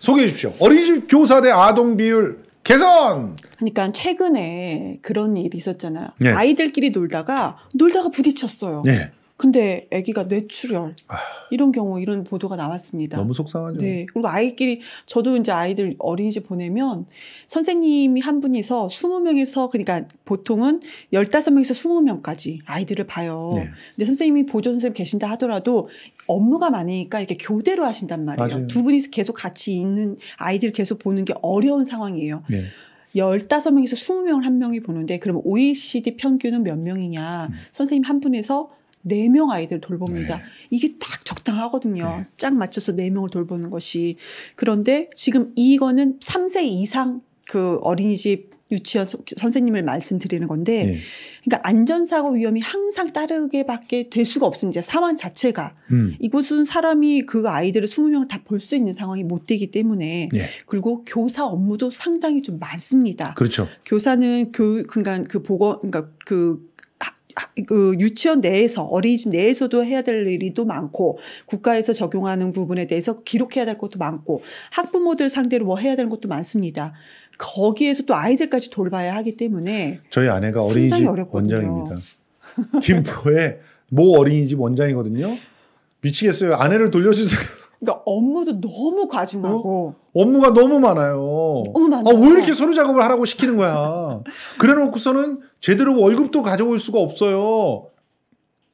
소개해 주십시오. 어린이집 교사 대 아동 비율 개선. 그러니까 최근에 그런 일이 있었잖아요. 예. 아이들끼리 놀다가 놀다가 부딪혔어요. 예. 근데 아기가 뇌출혈 아. 이런 경우 이런 보도가 나왔습니다. 너무 속상하죠. 네. 그리고 아이끼리 저도 이제 아이들 어린이집 보내면 선생님이 한 분이서 20명에서 그러니까 보통은 15명에서 20명까지 아이들을 봐요. 네. 근데 선생님이 보조 선생님 계신다 하더라도 업무가 많으니까 이렇게 교대로 하신단 말이에요. 맞아요. 두 분이 계속 같이 있는 아이들 계속 보는 게 어려운 상황이에요. 네. 15명에서 20명을 한 명이 보는데 그러면 OECD 평균은 몇 명이냐? 음. 선생님 한 분에서 네명 아이들 돌봅니다. 네. 이게 딱 적당하거든요. 네. 짝 맞춰서 네명을 돌보는 것이. 그런데 지금 이거는 3세 이상 그 어린이집 유치원 선생님을 말씀드리는 건데, 네. 그러니까 안전사고 위험이 항상 따르게밖에 될 수가 없습니다. 사안 자체가. 음. 이곳은 사람이 그 아이들을 20명을 다 볼 수 있는 상황이 못 되기 때문에, 네. 그리고 교사 업무도 상당히 좀 많습니다. 그렇죠. 교사는 교, 육 그러니까 그 보건, 그러니까 그그 유치원 내에서 어린이집 내에서도 해야 될일이또 많고 국가에서 적용하는 부분에 대해서 기록해야 될 것도 많고 학부모들 상대로 뭐 해야 되는 것도 많습니다. 거기에서 또 아이들까지 돌봐야 하기 때문에 저희 아내가 어린이집 어렵거든요. 원장입니다. 김포의 모 어린이집 원장이거든요. 미치겠어요. 아내를 돌려주세요. 그러니까 업무도 너무 과중하고 어? 업무가 너무 많아요. 너무 어, 많아. 왜 이렇게 서류 작업을 하라고 시키는 거야? 그래놓고서는 제대로 월급도 가져올 수가 없어요.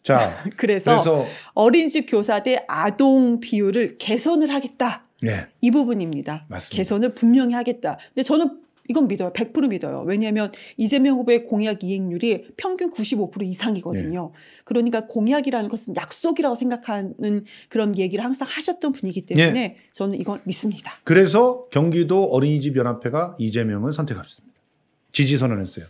자, 그래서, 그래서, 어린이집 교사대 아동 비율을 개선을 하겠다. 네. 이 부분입니다. 맞습니다. 개선을 분명히 하겠다. 근데 저는 이건 믿어요. 100% 믿어요. 왜냐하면 이재명 후보의 공약 이행률이 평균 95% 이상이거든요. 예. 그러니까 공약이라는 것은 약속이라고 생각하는 그런 얘기를 항상 하셨던 분이기 예. 때문에 예. 저는 이건 믿습니다. 그래서 경기도 어린이집 연합회가 이재명을 선택했습니다. 지지 선언했어요.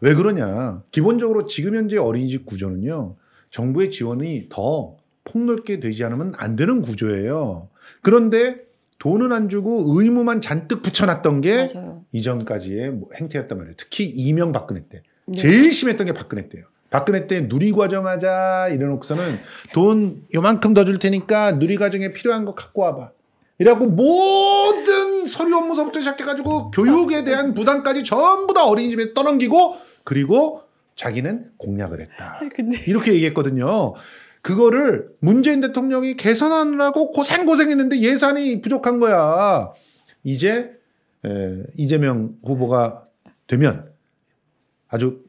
왜 그러냐? 기본적으로 지금 현재 어린이집 구조는요. 정부의 지원이 더 폭넓게 되지 않으면 안 되는 구조예요. 그런데 돈은 안 주고 의무만 잔뜩 붙여놨던 게 맞아요. 이전까지의 뭐 행태였단 말이에요. 특히 이명박근혜 때. 네. 제일 심했던 게 박근혜 때예요. 박근혜 때 누리과정 하자 이래놓고서는 돈 요만큼 더 줄 테니까 누리과정에 필요한 거 갖고 와봐. 이래갖고 모든 서류 업무서부터 시작해가지고 교육에 대한 부담까지 전부 다 어린이집에 떠넘기고 그리고 자기는 공약을 했다. 아, 이렇게 얘기했거든요. 그거를 문재인 대통령이 개선하느라고 고생고생했는데 예산이 부족한 거야. 이제 에, 이재명 후보가 되면 아주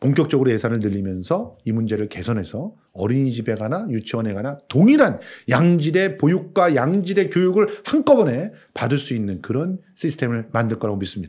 본격적으로 예산을 늘리면서 이 문제를 개선해서 어린이집에 가나 유치원에 가나 동일한 양질의 보육과 양질의 교육을 한꺼번에 받을 수 있는 그런 시스템을 만들 거라고 믿습니다.